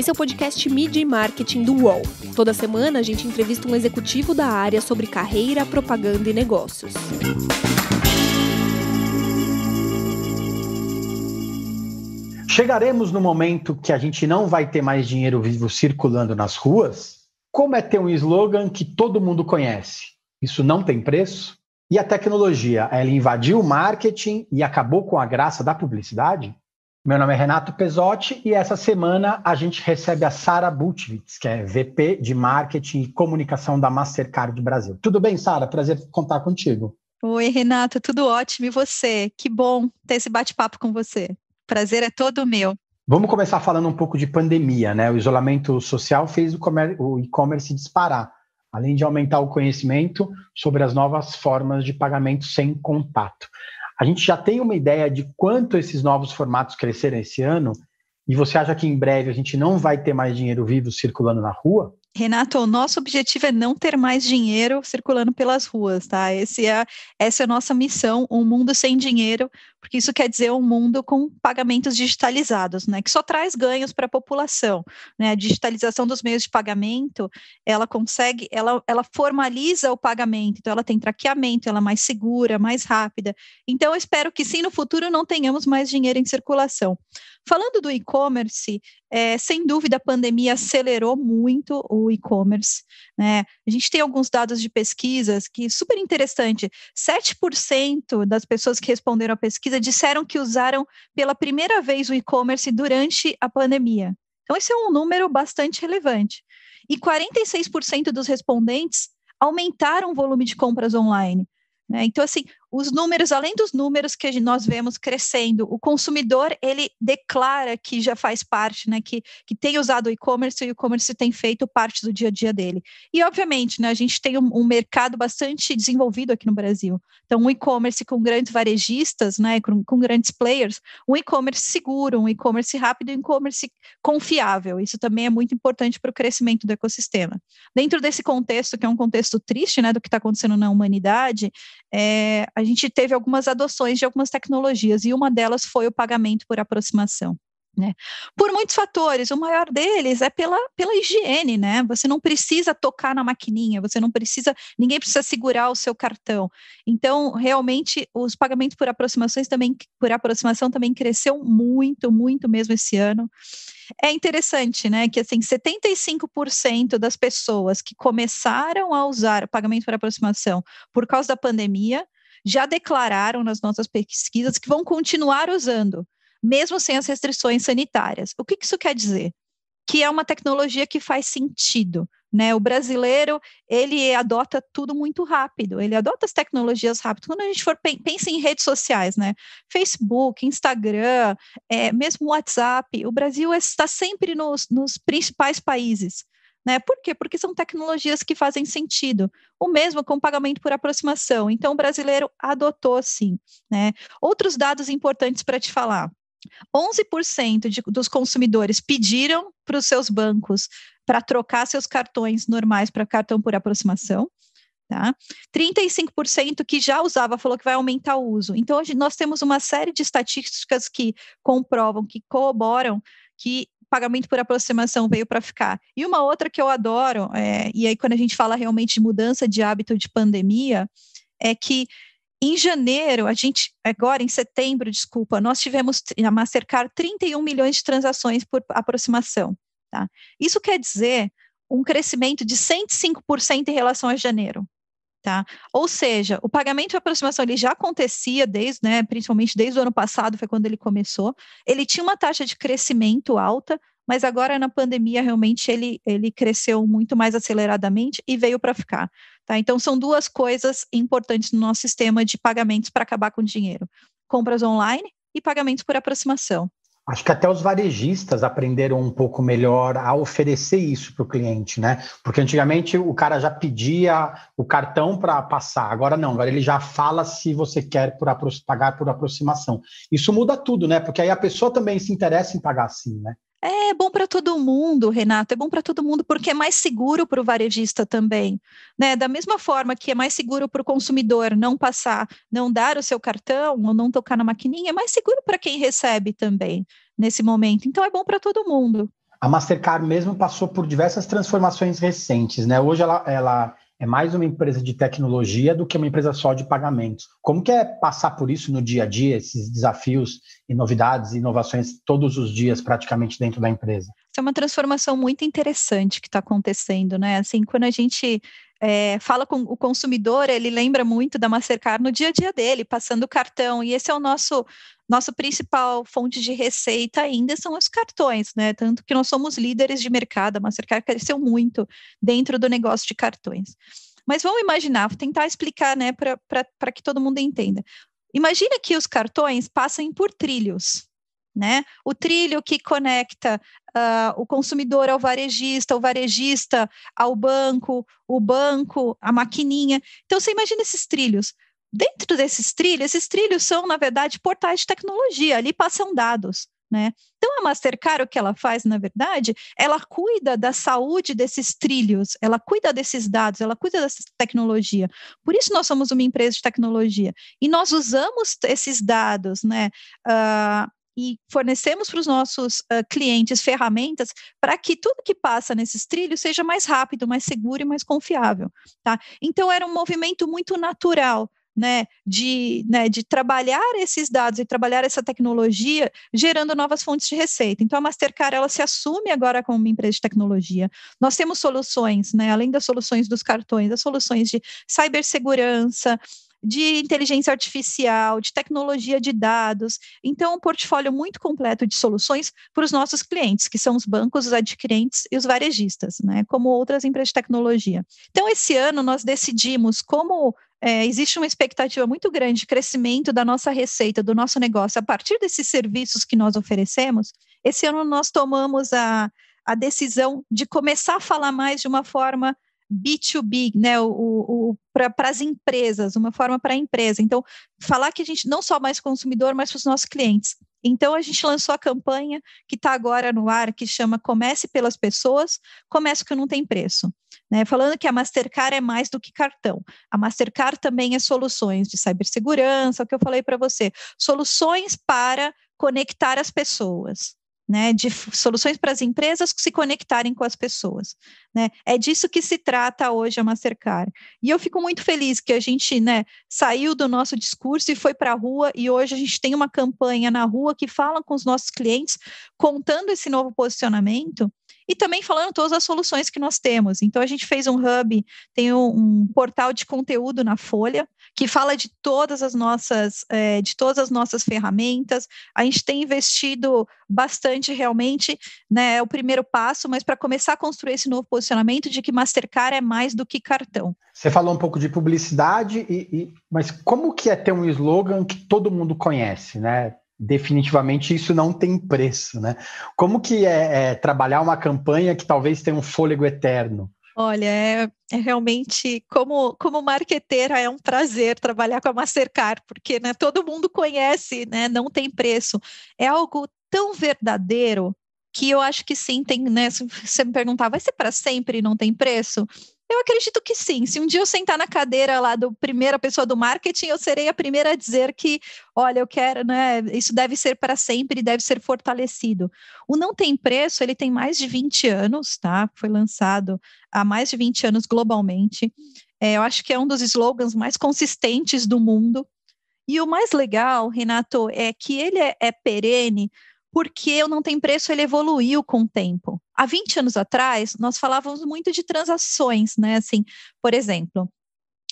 Esse é o podcast Media e Marketing do UOL. Toda semana a gente entrevista um executivo da área sobre carreira, propaganda e negócios. Chegaremos no momento que a gente não vai ter mais dinheiro vivo circulando nas ruas? Como é ter um slogan que todo mundo conhece? Isso não tem preço? E a tecnologia, ela invadiu o marketing e acabou com a graça da publicidade? Meu nome é Renato Pesotti e essa semana a gente recebe a Sara Butwitz, que é VP de Marketing e Comunicação da Mastercard Brasil. Tudo bem, Sara? Prazer contar contigo. Oi, Renato, tudo ótimo. E você? Que bom ter esse bate-papo com você. Prazer é todo meu. Vamos começar falando um pouco de pandemia, né? O isolamento social fez o e-commerce disparar, além de aumentar o conhecimento sobre as novas formas de pagamento sem contato. A gente já tem uma ideia de quanto esses novos formatos cresceram esse ano, e você acha que em breve a gente não vai ter mais dinheiro vivo circulando na rua? Renato, o nosso objetivo é não ter mais dinheiro circulando pelas ruas, tá? Esse é, essa é a nossa missão, um mundo sem dinheiro, porque isso quer dizer um mundo com pagamentos digitalizados, né, que só traz ganhos para a população. Né? A digitalização dos meios de pagamento, ela consegue, ela, ela formaliza o pagamento, então ela tem traqueamento, ela é mais segura, mais rápida. Então, eu espero que sim, no futuro, não tenhamos mais dinheiro em circulação. Falando do e-commerce, é, sem dúvida a pandemia acelerou muito o e-commerce, né? A gente tem alguns dados de pesquisas que super interessante. 7% das pessoas que responderam à pesquisa disseram que usaram pela primeira vez o e-commerce durante a pandemia. Então, esse é um número bastante relevante. E 46% dos respondentes aumentaram o volume de compras online. Né? Então, assim, os números, além dos números que nós vemos crescendo, o consumidor ele declara que já faz parte, né, que, que tem usado o e-commerce e o e-commerce tem feito parte do dia a dia dele. E obviamente, né, a gente tem um, um mercado bastante desenvolvido aqui no Brasil. Então, um e-commerce com grandes varejistas, né, com, com grandes players, um e-commerce seguro, um e-commerce rápido, um e-commerce confiável. Isso também é muito importante para o crescimento do ecossistema. Dentro desse contexto, que é um contexto triste, né, do que está acontecendo na humanidade, é, a gente teve algumas adoções de algumas tecnologias e uma delas foi o pagamento por aproximação. Né? Por muitos fatores, o maior deles é pela, pela higiene, né? Você não precisa tocar na maquininha, você não precisa, ninguém precisa segurar o seu cartão. Então, realmente, os pagamentos por aproximações também, por aproximação também cresceu muito, muito mesmo esse ano. É interessante, né, que assim, 75% das pessoas que começaram a usar pagamento por aproximação por causa da pandemia já declararam nas nossas pesquisas que vão continuar usando, mesmo sem as restrições sanitárias. O que, isso quer dizer? Que é uma tecnologia que faz sentido. Né? O brasileiro ele adota tudo muito rápido, ele adota as tecnologias rápido. Quando a gente for pensa em redes sociais, né? Facebook, Instagram, é, mesmo WhatsApp, o Brasil está sempre nos, nos principais países. Né? Por quê? Porque são tecnologias que fazem sentido. O mesmo com pagamento por aproximação. Então, o brasileiro adotou sim. Né? Outros dados importantes para te falar. 11% de, dos consumidores pediram para os seus bancos para trocar seus cartões normais para cartão por aproximação. Tá? 35% que já usava falou que vai aumentar o uso. Então, hoje nós temos uma série de estatísticas que comprovam, que corroboram que pagamento por aproximação veio para ficar. E uma outra que eu adoro, é, e aí quando a gente fala realmente de mudança de hábito de pandemia, é que em janeiro, a gente, agora em setembro, desculpa, nós tivemos na Mastercard 31 milhões de transações por aproximação. Tá? Isso quer dizer um crescimento de 105% em relação a janeiro. Tá? Ou seja, o pagamento de aproximação ele já acontecia desde, né, principalmente desde o ano passado, foi quando ele começou. Ele tinha uma taxa de crescimento alta, mas agora na pandemia realmente ele, ele cresceu muito mais aceleradamente e veio para ficar. Tá? Então são duas coisas importantes no nosso sistema de pagamentos para acabar com dinheiro: compras online e pagamentos por aproximação. Acho que até os varejistas aprenderam um pouco melhor a oferecer isso para o cliente, né? Porque antigamente o cara já pedia o cartão para passar, agora não, agora ele já fala se você quer por pagar por aproximação. Isso muda tudo, né? Porque aí a pessoa também se interessa em pagar assim, né? É bom para todo mundo, Renato, é bom para todo mundo porque é mais seguro para o varejista também. Né? Da mesma forma que é mais seguro para o consumidor não passar, não dar o seu cartão ou não tocar na maquininha, é mais seguro para quem recebe também nesse momento. Então é bom para todo mundo. A Mastercard mesmo passou por diversas transformações recentes, né? Hoje ela, ela é mais uma empresa de tecnologia do que uma empresa só de pagamentos. Como que é passar por isso no dia a dia, esses desafios e novidades e inovações todos os dias praticamente dentro da empresa? Isso é uma transformação muito interessante que está acontecendo, né? Assim, quando a gente é, fala com o consumidor, ele lembra muito da Mastercard no dia a dia dele, passando o cartão. E esse é o nosso nosso principal fonte de receita ainda são os cartões, né? Tanto que nós somos líderes de mercado, a Mastercard cresceu muito dentro do negócio de cartões. Mas vamos imaginar, vou tentar explicar, né, para que todo mundo entenda. Imagina que os cartões passem por trilhos, né? O trilho que conecta uh, o consumidor ao varejista, o varejista ao banco, o banco, a maquininha. Então, você imagina esses trilhos. Dentro desses trilhos, esses trilhos são, na verdade, portais de tecnologia, ali passam dados. Né? Então, a Mastercard, o que ela faz, na verdade, ela cuida da saúde desses trilhos, ela cuida desses dados, ela cuida dessa tecnologia. Por isso, nós somos uma empresa de tecnologia. E nós usamos esses dados, né? Uh, e fornecemos para os nossos uh, clientes ferramentas para que tudo que passa nesses trilhos seja mais rápido, mais seguro e mais confiável, tá? Então era um movimento muito natural, né, de, né, de trabalhar esses dados e trabalhar essa tecnologia, gerando novas fontes de receita. Então a Mastercard ela se assume agora como uma empresa de tecnologia. Nós temos soluções, né, além das soluções dos cartões, as soluções de cibersegurança, de inteligência artificial, de tecnologia de dados. Então, um portfólio muito completo de soluções para os nossos clientes, que são os bancos, os adquirentes e os varejistas, né, como outras empresas de tecnologia. Então, esse ano nós decidimos como é, existe uma expectativa muito grande de crescimento da nossa receita, do nosso negócio, a partir desses serviços que nós oferecemos, esse ano nós tomamos a, a decisão de começar a falar mais de uma forma B2B, né, o, o, para as empresas, uma forma para a empresa. Então, falar que a gente não só mais consumidor, mas para os nossos clientes. Então, a gente lançou a campanha que está agora no ar, que chama Comece pelas Pessoas, Comece que não tem preço. Né? Falando que a Mastercard é mais do que cartão. A Mastercard também é soluções de cibersegurança, o que eu falei para você, soluções para conectar as pessoas né, de soluções para as empresas se conectarem com as pessoas. Né? É disso que se trata hoje a Mastercard. E eu fico muito feliz que a gente né, saiu do nosso discurso e foi para a rua, e hoje a gente tem uma campanha na rua que fala com os nossos clientes, contando esse novo posicionamento e também falando todas as soluções que nós temos. Então, a gente fez um hub, tem um, um portal de conteúdo na Folha, que fala de todas as nossas, é, de todas as nossas ferramentas. A gente tem investido bastante realmente, né? É o primeiro passo, mas para começar a construir esse novo posicionamento de que Mastercard é mais do que cartão. Você falou um pouco de publicidade, e, e mas como que é ter um slogan que todo mundo conhece, né? definitivamente isso não tem preço, né? Como que é, é trabalhar uma campanha que talvez tenha um fôlego eterno? Olha, é, é, realmente como como marqueteira é um prazer trabalhar com a Mastercard, porque né, todo mundo conhece, né? Não tem preço. É algo tão verdadeiro que eu acho que sim tem, né? Se você me perguntar, vai ser para sempre e não tem preço? Eu acredito que sim. Se um dia eu sentar na cadeira lá do primeira pessoa do marketing, eu serei a primeira a dizer que, olha, eu quero, né? Isso deve ser para sempre, e deve ser fortalecido. O não tem preço, ele tem mais de 20 anos, tá? Foi lançado há mais de 20 anos globalmente. É, eu acho que é um dos slogans mais consistentes do mundo. E o mais legal, Renato, é que ele é, é perene porque o não tem preço ele evoluiu com o tempo. Há 20 anos atrás, nós falávamos muito de transações, né? Assim, por exemplo,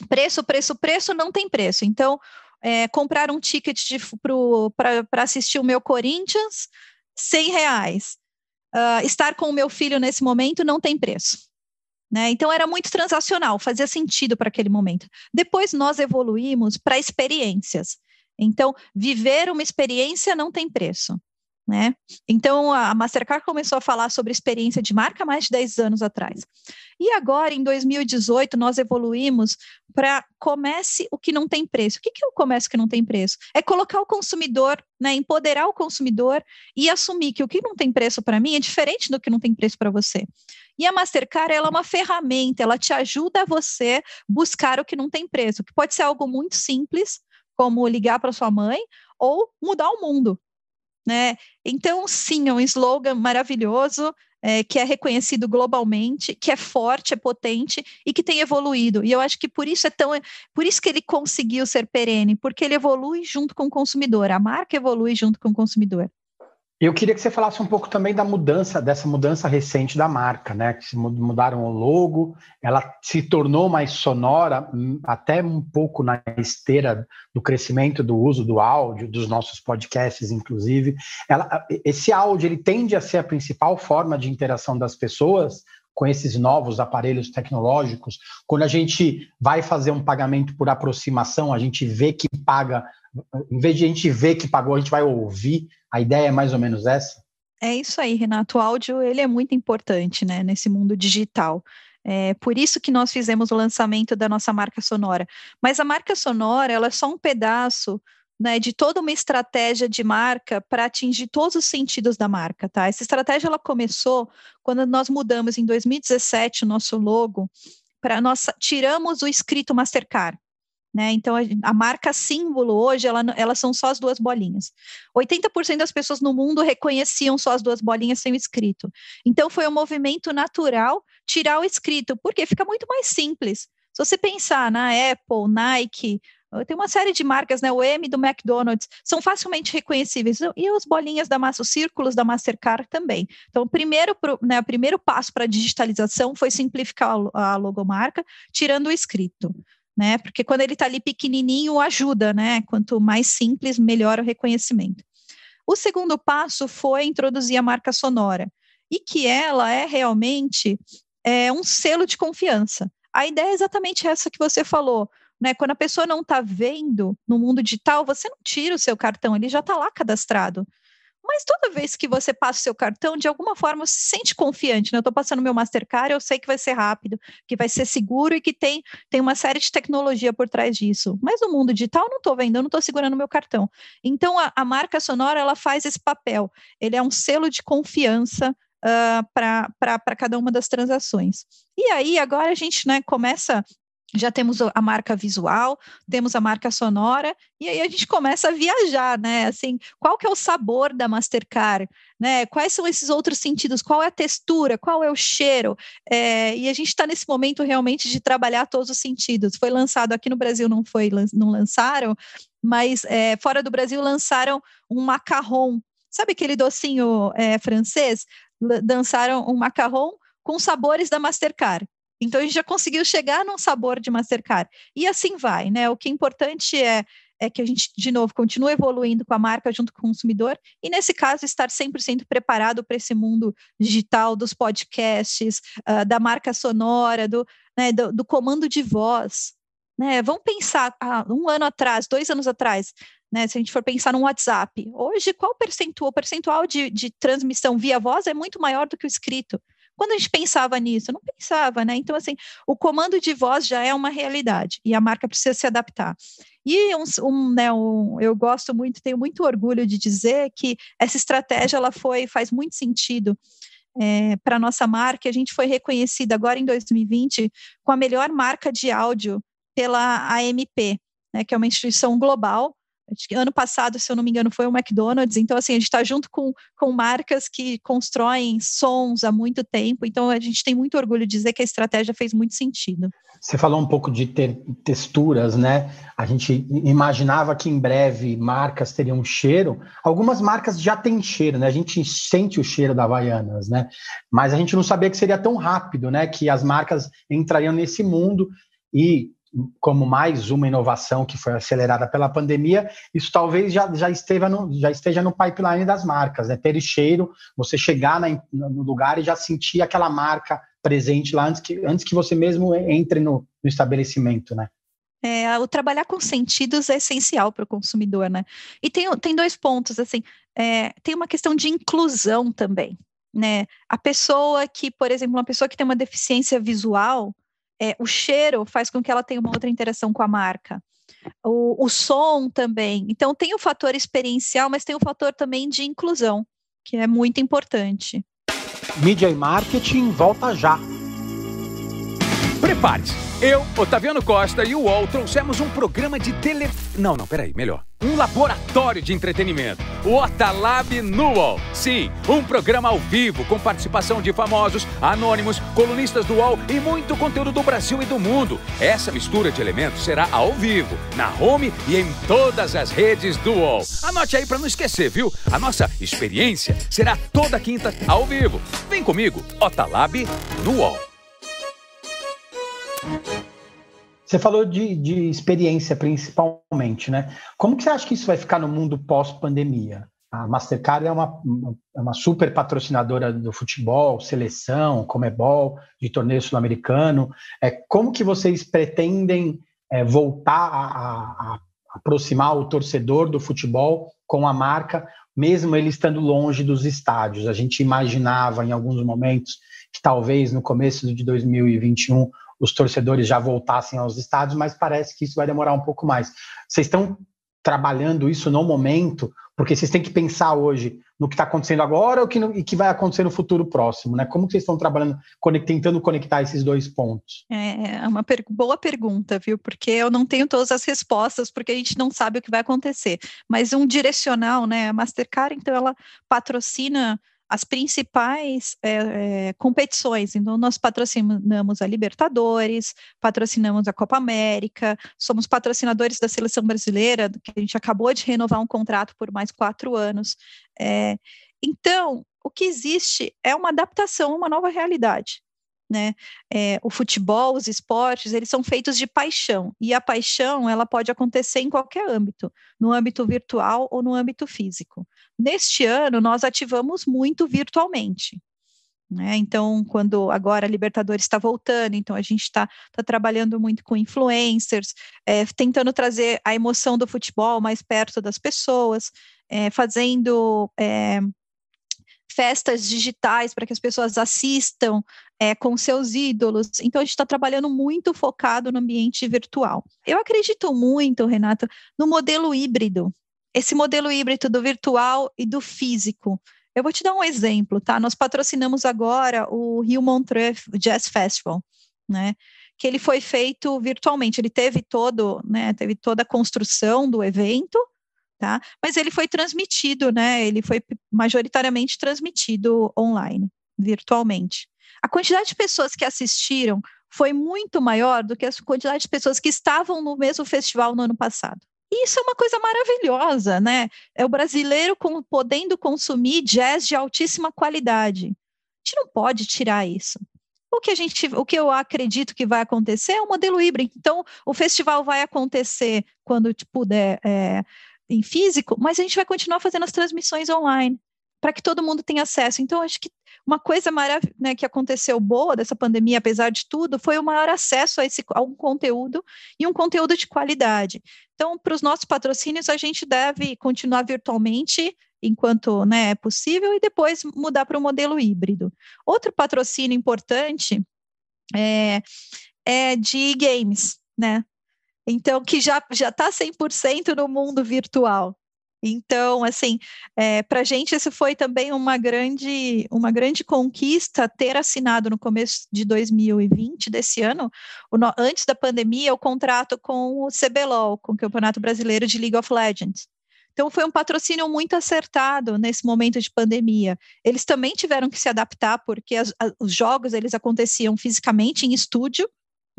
preço, preço, preço, não tem preço. Então, é, comprar um ticket para assistir o meu Corinthians, 100 reais. Uh, estar com o meu filho nesse momento não tem preço. Né? Então era muito transacional, fazia sentido para aquele momento. Depois nós evoluímos para experiências. Então, viver uma experiência não tem preço. Né? Então, a Mastercard começou a falar sobre experiência de marca mais de 10 anos atrás. E agora, em 2018, nós evoluímos para comece o que não tem preço. O que, que é o comércio que não tem preço? É colocar o consumidor, né, empoderar o consumidor e assumir que o que não tem preço para mim é diferente do que não tem preço para você. E a Mastercard ela é uma ferramenta, ela te ajuda a você buscar o que não tem preço, que pode ser algo muito simples, como ligar para sua mãe, ou mudar o mundo, né? Então, sim, é um slogan maravilhoso, é, que é reconhecido globalmente, que é forte, é potente e que tem evoluído. E eu acho que por isso é tão, por isso que ele conseguiu ser perene, porque ele evolui junto com o consumidor, a marca evolui junto com o consumidor. Eu queria que você falasse um pouco também da mudança, dessa mudança recente da marca, né? Que mudaram o logo, ela se tornou mais sonora, hum, até um pouco na esteira do crescimento do uso do áudio, dos nossos podcasts, inclusive. Ela, esse áudio ele tende a ser a principal forma de interação das pessoas com esses novos aparelhos tecnológicos. Quando a gente vai fazer um pagamento por aproximação, a gente vê que paga em vez de a gente ver que pagou, a gente vai ouvir. A ideia é mais ou menos essa? É isso aí, Renato. O áudio ele é muito importante né, nesse mundo digital. É por isso que nós fizemos o lançamento da nossa marca sonora. Mas a marca sonora ela é só um pedaço né, de toda uma estratégia de marca para atingir todos os sentidos da marca, tá? Essa estratégia ela começou quando nós mudamos em 2017 o nosso logo para nós tiramos o escrito Mastercard né? Então, a, a, marca símbolo hoje, ela, elas são só as duas bolinhas. 80% das pessoas no mundo reconheciam só as duas bolinhas sem o escrito. Então, foi um movimento natural tirar o escrito, porque fica muito mais simples. Se você pensar na Apple, Nike, eh, tem uma série de marcas, né? O M do McDonald's são facilmente reconhecíveis e os bolinhas da massa, os círculos da Mastercard também. Então, o primeiro, né, o primeiro passo para a digitalização foi simplificar a logomarca, tirando o escrito né? Porque quando ele está ali pequenininho, ajuda, né? Quanto mais simples, melhor o reconhecimento. O segundo passo foi introduzir a marca sonora e que ela é realmente é, um selo de confiança. A ideia é exatamente essa que você falou. Né, quando a pessoa não está vendo no mundo digital, você não tira o seu cartão, ele já está lá cadastrado. Mas toda vez que você passa o seu cartão, de alguma forma você se sente confiante, né? Eu estou passando meu Mastercard, eu sei que vai ser rápido, que vai ser seguro e que tem, tem uma série de tecnologia por trás disso. Mas no mundo digital eu não estou vendo, eu não estou segurando meu cartão. Então a, a marca sonora ela faz esse papel. Ele é um selo de confiança uh, ah, para cada uma das transações. E aí, agora a gente né, começa já temos a marca visual, temos a marca sonora, e aí a gente começa a viajar, né? Assim, qual que é o sabor da Mastercard? Né? Quais são esses outros sentidos? Qual é a textura? Qual é o cheiro? É, e a gente está nesse momento realmente de trabalhar todos os sentidos. Foi lançado aqui no Brasil, não foi, não lançaram, mas é, fora do Brasil lançaram um macarrão. Sabe aquele docinho é, francês? Dançaram lançaram um macarrão com sabores da Mastercard. Então a gente já conseguiu chegar num sabor de Mastercard. E assim vai, né? O que é importante é, é que a gente, de novo, continue evoluindo com a marca junto com o consumidor e, nesse caso, estar 100% preparado para esse mundo digital dos podcasts, uh, da marca sonora, do, né, do, do, comando de voz. Né? Vamos pensar, ah, um ano atrás, dois anos atrás, né, se a gente for pensar no WhatsApp, hoje qual percentual? O percentual de, de transmissão via voz é muito maior do que o escrito. Quando a gente pensava nisso? Não pensava, né? Então, assim, o comando de voz já é uma realidade e a marca precisa se adaptar. E um, um, né, um, eu gosto muito, tenho muito orgulho de dizer que essa estratégia ela foi, faz muito sentido é, para nossa marca. A gente foi reconhecida agora em 2020 com a melhor marca de áudio pela AMP, né, que é uma instituição global ano passado, se eu não me engano, foi o McDonald's. Então, assim, a gente está junto com, com marcas que constroem sons há muito tempo. Então, a gente tem muito orgulho de dizer que a estratégia fez muito sentido. Você falou um pouco de ter texturas, né? A gente imaginava que em breve marcas teriam cheiro. Algumas marcas já têm cheiro, né? A gente sente o cheiro da Havaianas, né? Mas a gente não sabia que seria tão rápido, né? Que as marcas entrariam nesse mundo e como mais uma inovação que foi acelerada pela pandemia, isso talvez já, já, esteja, no, já esteja no pipeline das marcas, né? Ter cheiro, você chegar na, no lugar e já sentir aquela marca presente lá antes que, antes que você mesmo entre no, no estabelecimento, né? É, o trabalhar com sentidos é essencial para o consumidor, né? E tem, tem dois pontos, assim, é, tem uma questão de inclusão também, né? A pessoa que, por exemplo, uma pessoa que tem uma deficiência visual, é, o cheiro faz com que ela tenha uma outra interação com a marca. O, o, som também. Então, tem o fator experiencial, mas tem o fator também de inclusão, que é muito importante. Mídia e marketing volta já. Prepare-se. Eu, Otaviano Costa e o UOL trouxemos um programa de tele... Não, não, peraí, melhor. Um laboratório de entretenimento. O Otalab no Sim, um programa ao vivo com participação de famosos, anônimos, colunistas do UOL e muito conteúdo do Brasil e do mundo. Essa mistura de elementos será ao vivo, na home e em todas as redes do UOL. Anote aí para não esquecer, viu? A nossa experiência será toda quinta ao vivo. Vem comigo, Otalab no você falou de, de experiência principalmente, né? Como que você acha que isso vai ficar no mundo pós-pandemia? A Mastercard é uma, é uma super patrocinadora do futebol, seleção, comebol, de torneio sul-americano. É, como que vocês pretendem é, voltar a, a, a, aproximar o torcedor do futebol com a marca, mesmo ele estando longe dos estádios? A gente imaginava em alguns momentos que talvez no começo de 2021 os torcedores já voltassem aos estádios, mas parece que isso vai demorar um pouco mais. Vocês estão trabalhando isso no momento, porque vocês têm que pensar hoje no que está acontecendo agora ou que no, e que vai acontecer no futuro próximo, né? Como vocês estão trabalhando, conect, tentando conectar esses dois pontos? É, é uma per boa pergunta, viu? Porque eu não tenho todas as respostas, porque a gente não sabe o que vai acontecer. Mas um direcional, né? A Mastercard, então, ela patrocina as principais é, é, competições. Então, nós patrocinamos a Libertadores, patrocinamos a Copa América, somos patrocinadores da seleção brasileira, que a gente acabou de renovar um contrato por mais quatro anos. É, então, o que existe é uma adaptação a uma nova realidade. Né? o futebol, os esportes, eles são feitos de paixão e a paixão ela pode acontecer em qualquer âmbito, no âmbito virtual ou no âmbito físico. Neste ano, nós ativamos muito virtualmente. Né? Então, quando agora a Libertadores está voltando, então a gente está tá trabalhando muito com influencers, é, tentando trazer a emoção do futebol mais perto das pessoas, é, fazendo é, festas digitais para que as pessoas assistam é, com seus ídolos. Então, a gente está trabalhando muito focado no ambiente virtual. Eu acredito muito, Renato, no modelo híbrido, esse modelo híbrido do virtual e do físico. Eu vou te dar um exemplo, tá? Nós patrocinamos agora o Rio Montreux Jazz Festival, né? Que ele foi feito virtualmente. Ele teve todo, né? Teve toda a construção do evento, tá? Mas ele foi transmitido, né? Ele foi majoritariamente transmitido online, virtualmente. A quantidade de pessoas que assistiram foi muito maior do que a quantidade de pessoas que estavam no mesmo festival no ano passado. E isso é uma coisa maravilhosa, né? É o brasileiro com, podendo consumir jazz de altíssima qualidade. A gente não pode tirar isso. O que, a gente, o que eu acredito que vai acontecer é um modelo híbrido. Então, o festival vai acontecer quando puder tipo, é, em físico, mas a gente vai continuar fazendo as transmissões online para que todo mundo tenha acesso. Então, acho que uma coisa né, que aconteceu boa dessa pandemia, apesar de tudo, foi o maior acesso a, esse, a um conteúdo e um conteúdo de qualidade. Então, para os nossos patrocínios, a gente deve continuar virtualmente enquanto né, é possível e depois mudar para um modelo híbrido. Outro patrocínio importante é, é de games, né? Então, que já está já 100% tá no mundo virtual. Então, assim, é, eh, para a gente isso foi também uma grande, uma grande conquista ter assinado no começo de 2020 desse ano, o, antes da pandemia, o contrato com o CBLOL, com o Campeonato Brasileiro de League of Legends. Então foi um patrocínio muito acertado nesse momento de pandemia. Eles também tiveram que se adaptar porque as, as, os jogos eles aconteciam fisicamente em estúdio,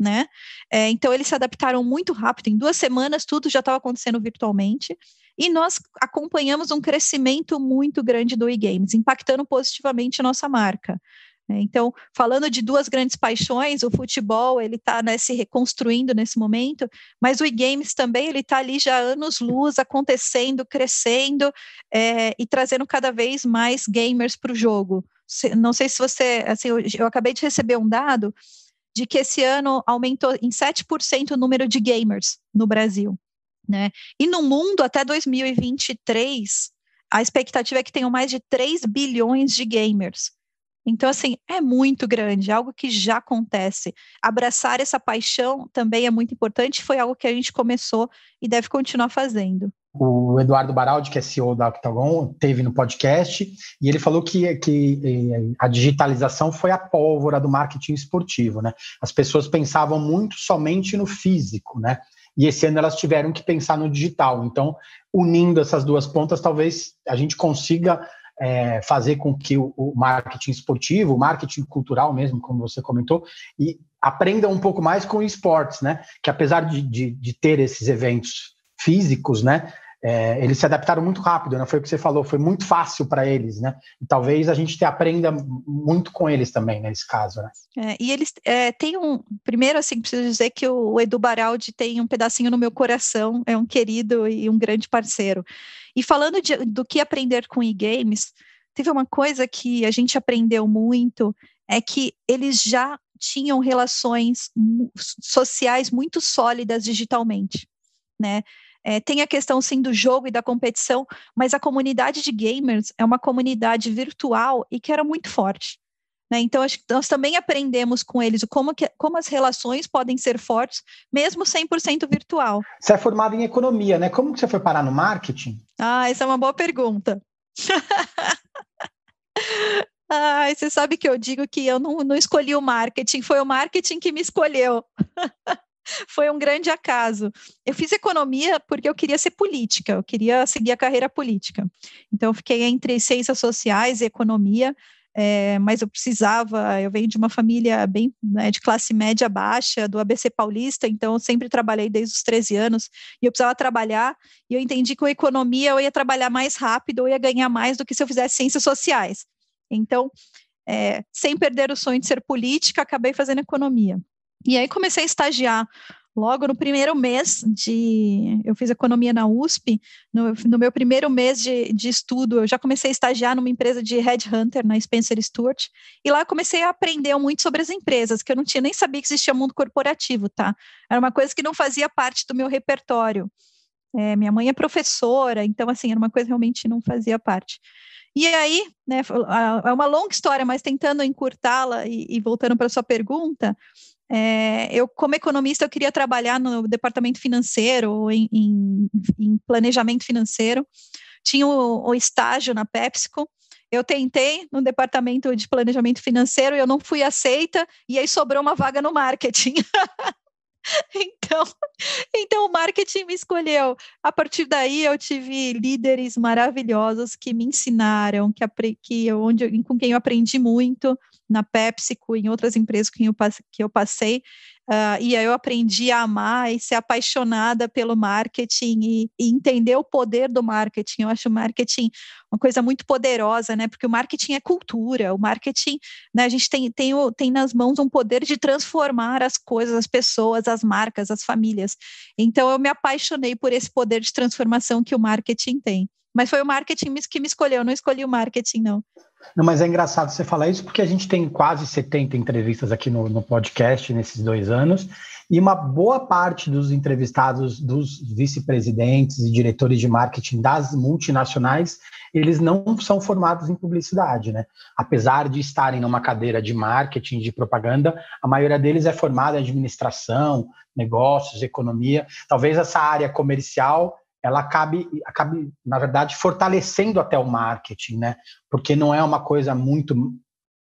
né? É, então eles se adaptaram muito rápido. Em duas semanas tudo já estava acontecendo virtualmente. E nós acompanhamos um crescimento muito grande do e-games, impactando positivamente a nossa marca. Né? Então, falando de duas grandes paixões, o futebol ele está né, se reconstruindo nesse momento, mas o e-games também ele está ali já anos luz, acontecendo, crescendo é, e trazendo cada vez mais gamers para o jogo. Não sei se você, assim, eu, eu acabei de receber um dado de que esse ano aumentou em 7% o número de gamers no Brasil. Né? E no mundo, até 2023, a expectativa é que tenham mais de 3 bilhões de gamers. Então, assim, é muito grande, é algo que já acontece. Abraçar essa paixão também é muito importante, foi algo que a gente começou e deve continuar fazendo. O Eduardo Baraldi, que é CEO da Octagon, teve no podcast e ele falou que, que eh, a digitalização foi a pólvora do marketing esportivo, né? As pessoas pensavam muito somente no físico, né? e esse ano elas tiveram que pensar no digital. Então, unindo essas duas pontas, talvez a gente consiga é, fazer com que o, o, marketing esportivo, o marketing cultural mesmo, como você comentou, e aprenda um pouco mais com esportes, né? Que apesar de, de, de ter esses eventos físicos, né? é, eles se adaptaram muito rápido, né? Foi o que você falou, foi muito fácil para eles, né? E talvez a gente aprenda muito com eles também né, nesse caso, né? É, e eles é, têm um. Primeiro, assim, preciso dizer que o Edu Baraldi tem um pedacinho no meu coração, é um querido e um grande parceiro. E falando de, do que aprender com e-games, teve uma coisa que a gente aprendeu muito, é que eles já tinham relações sociais muito sólidas digitalmente, né? É, tem a questão sim do jogo e da competição, mas a comunidade de gamers é uma comunidade virtual e que era muito forte. Né? Então, acho que nós também aprendemos com eles como, que, como as relações podem ser fortes, mesmo 100% virtual. Você é formado em economia, né? Como que você foi parar no marketing? Ah, essa é uma boa pergunta. ah, você sabe que eu digo que eu não, não escolhi o marketing, foi o marketing que me escolheu. foi um grande acaso. Eu fiz economia porque eu queria ser política, eu queria seguir a carreira política. Então, eu fiquei entre ciências sociais e economia, é, mas eu precisava. Eu venho de uma família bem né, de classe média baixa, do ABC Paulista, então eu sempre trabalhei desde os 13 anos e eu precisava trabalhar. E eu entendi que com economia eu ia trabalhar mais rápido, eu ia ganhar mais do que se eu fizesse ciências sociais. Então, é, sem perder o sonho de ser política, acabei fazendo economia. E aí comecei a estagiar logo no primeiro mês de. Eu fiz economia na USP, no, no meu primeiro mês de, de, estudo, eu já comecei a estagiar numa empresa de headhunter, na Spencer Stewart, e lá eu comecei a aprender muito sobre as empresas, que eu não tinha nem sabia que existia mundo corporativo, tá? Era uma coisa que não fazia parte do meu repertório. É, minha mãe é professora, então, assim, era uma coisa que realmente não fazia parte. E aí, né, é uma longa história, mas tentando encurtá-la e, e voltando para a sua pergunta, é, eu, como economista, eu queria trabalhar no departamento financeiro, em, em, em planejamento financeiro. Tinha o, o, estágio na PepsiCo. Eu tentei no departamento de planejamento financeiro, eu não fui aceita, e aí sobrou uma vaga no marketing. então, então, o marketing me escolheu. A partir daí, eu tive líderes maravilhosos que me ensinaram, que, que onde, com quem eu aprendi muito na PepsiCo, em outras empresas que eu, que eu passei, uh, e aí eu aprendi a amar e ser apaixonada pelo marketing e, e, entender o poder do marketing. Eu acho o marketing uma coisa muito poderosa, né? Porque o marketing é cultura, o marketing, né? A gente tem, tem, tem nas mãos um poder de transformar as coisas, as pessoas, as marcas, as famílias. Então eu me apaixonei por esse poder de transformação que o marketing tem. Mas foi o marketing que me escolheu, eu não escolhi o marketing, não. Não, mas é engraçado você falar isso, porque a gente tem quase 70 entrevistas aqui no, no podcast nesses dois anos, e uma boa parte dos entrevistados, dos vice-presidentes e diretores de marketing das multinacionais, eles não são formados em publicidade, né? Apesar de estarem numa cadeira de marketing, de propaganda, a maioria deles é formada em administração, negócios, economia. Talvez essa área comercial ela acabe, acabe, na verdade, fortalecendo até o marketing, né? Porque não é uma coisa muito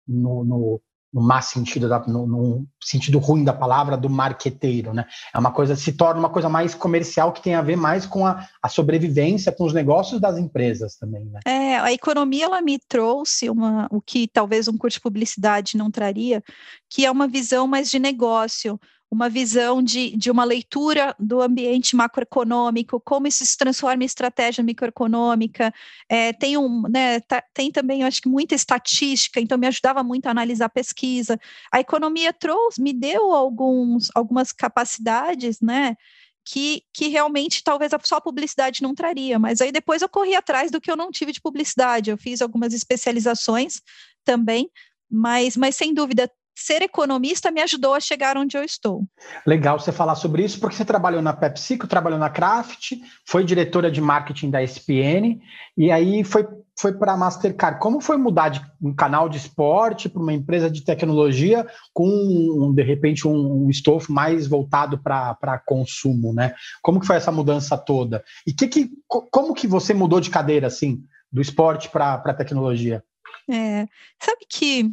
no, no, no má sentido, da, no, no, sentido ruim da palavra, do marqueteiro, né? É uma coisa, se torna uma coisa mais comercial que tem a ver mais com a, a sobrevivência, com os negócios das empresas também, né? É, a economia, ela me trouxe uma, o que talvez um curso de publicidade não traria, que é uma visão mais de negócio, uma visão de, de uma leitura do ambiente macroeconômico, como isso se transforma em estratégia microeconômica. É, tem, um, né, tá, tem também, eu acho que, muita estatística, então me ajudava muito a analisar a pesquisa. A economia trouxe, me deu alguns, algumas capacidades, né? Que, que, realmente talvez só a publicidade não traria, mas aí depois eu corri atrás do que eu não tive de publicidade, eu fiz algumas especializações também, mas, mas sem dúvida ser economista me ajudou a chegar onde eu estou. Legal você falar sobre isso, porque você trabalhou na PepsiCo, trabalhou na Kraft, foi diretora de marketing da ESPN e aí foi, foi para a Mastercard. Como foi mudar de um canal de esporte para uma empresa de tecnologia com, um, de repente, um, um estofo mais voltado para consumo, né? Como que foi essa mudança toda? E que, que, como que você mudou de cadeira, assim, do esporte para a tecnologia? É, sabe que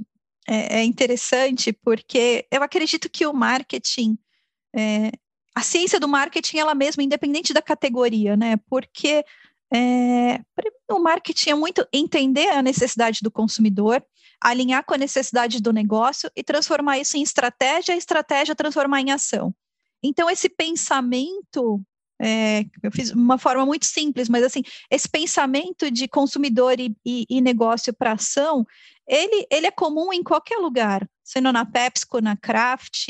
é, é, interessante porque eu acredito que o marketing, é, a ciência do marketing ela mesma, independente da categoria, né? Porque é, o marketing é muito entender a necessidade do consumidor, alinhar com a necessidade do negócio e transformar isso em estratégia, estratégia transformar em ação. Então, esse pensamento é, eu fiz uma forma muito simples, mas assim, esse pensamento de consumidor e, e, e negócio para ação, ele, ele é comum em qualquer lugar, sendo na PepsiCo, na Kraft,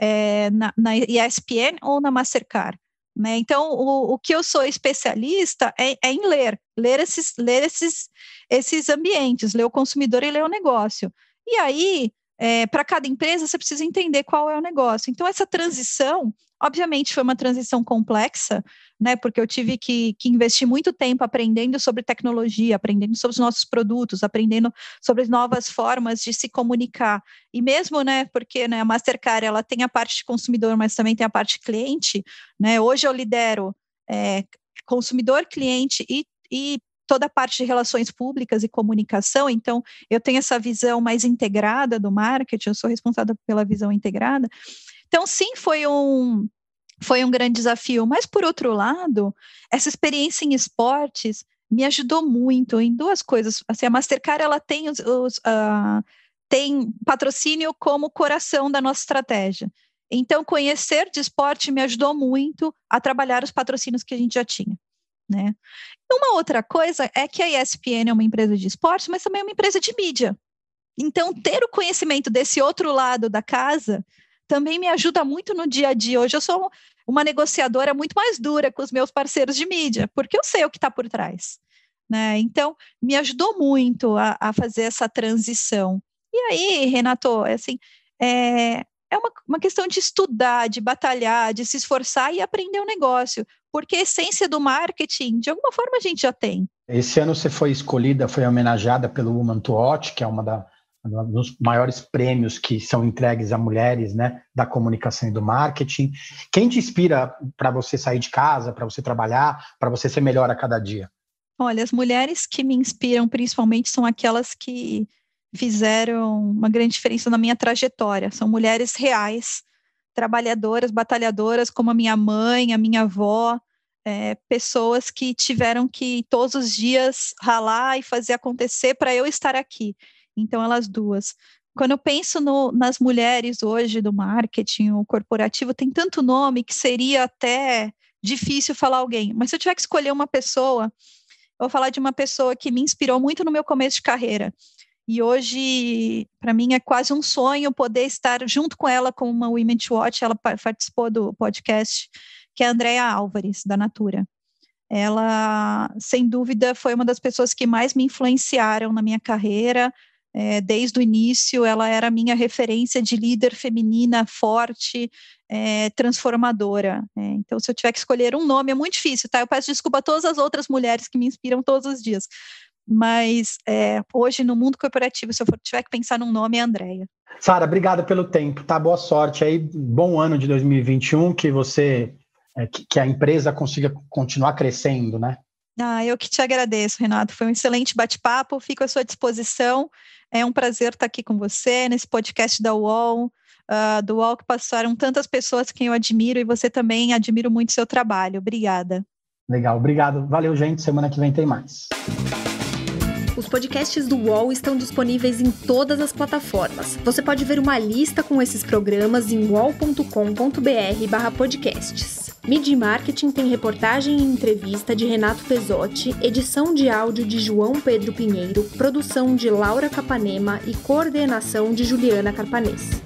é, na, na ESPN ou na Mastercard. Né? Então, o, o, que eu sou especialista é, é, em ler, ler, esses, ler esses, esses ambientes, ler o consumidor e ler o negócio. E aí, é, para cada empresa, você precisa entender qual é o negócio. Então, essa transição Obviamente foi uma transição complexa, né? Porque eu tive que, que investir muito tempo aprendendo sobre tecnologia, aprendendo sobre os nossos produtos, aprendendo sobre as novas formas de se comunicar. E mesmo, né? Porque né, a Mastercard ela tem a parte de consumidor, mas também tem a parte cliente, né? Hoje eu lidero é, consumidor, cliente e, e toda a parte de relações públicas e comunicação, então eu tenho essa visão mais integrada do marketing, eu sou responsável pela visão integrada, então, sim, foi um, foi um grande desafio. Mas, por outro lado, essa experiência em esportes me ajudou muito em duas coisas. Assim, a Mastercard ela tem, os, os, uh, tem patrocínio como coração da nossa estratégia. Então, conhecer de esporte me ajudou muito a trabalhar os patrocínios que a gente já tinha. Né? Uma outra coisa é que a ESPN é uma empresa de esportes, mas também é uma empresa de mídia. Então, ter o conhecimento desse outro lado da casa também me ajuda muito no dia a dia. Hoje eu sou uma negociadora muito mais dura com os meus parceiros de mídia, porque eu sei o que está por trás. Né? Então, me ajudou muito a, a, fazer essa transição. E aí, Renato, é assim, é, é uma, uma questão de estudar, de batalhar, de se esforçar e aprender o um negócio, porque a essência do marketing, de alguma forma, a gente já tem. Esse ano você foi escolhida, foi homenageada pelo Woman to Watch, que é uma das nos maiores prêmios que são entregues a mulheres, né, da comunicação e do marketing. Quem te inspira para você sair de casa, para você trabalhar, para você ser melhor a cada dia? Olha, as mulheres que me inspiram principalmente são aquelas que fizeram uma grande diferença na minha trajetória. São mulheres reais, trabalhadoras, batalhadoras, como a minha mãe, a minha avó, é, pessoas que tiveram que todos os dias ralar e fazer acontecer para eu estar aqui. Então, elas duas. Quando eu penso no, nas mulheres hoje do marketing o corporativo, tem tanto nome que seria até difícil falar alguém. Mas se eu tiver que escolher uma pessoa, eu vou falar de uma pessoa que me inspirou muito no meu começo de carreira. E hoje, para mim, é quase um sonho poder estar junto com ela com uma Women to Watch. Ela participou do podcast, que é a Andrea Álvares, da Natura. Ela, sem dúvida, foi uma das pessoas que mais me influenciaram na minha carreira, é, desde o início, ela era minha referência de líder feminina forte, é, transformadora. Né. Então, se eu tiver que escolher um nome, é muito difícil, tá? Eu peço desculpa a todas as outras mulheres que me inspiram todos os dias. Mas é, hoje, no mundo corporativo, se eu for, tiver que pensar num nome, é Andréia. Sara, obrigada pelo tempo, tá? Boa sorte aí, bom ano de 2021, que você, que, que a empresa consiga continuar crescendo, né? Ah, eu que te agradeço, Renato. Foi um excelente bate-papo. Fico à sua disposição. É um prazer estar aqui com você nesse podcast da UOL, uh, do UOL que passaram tantas pessoas que eu admiro e você também admiro muito seu trabalho. Obrigada. Legal, obrigado. Valeu, gente. Semana que vem tem mais. Os podcasts do UOL estão disponíveis em todas as plataformas. Você pode ver uma lista com esses programas em uol.com.br/podcasts. Midi Marketing tem reportagem e entrevista de Renato Pesotti, edição de áudio de João Pedro Pinheiro, produção de Laura Capanema e coordenação de Juliana Carpanês.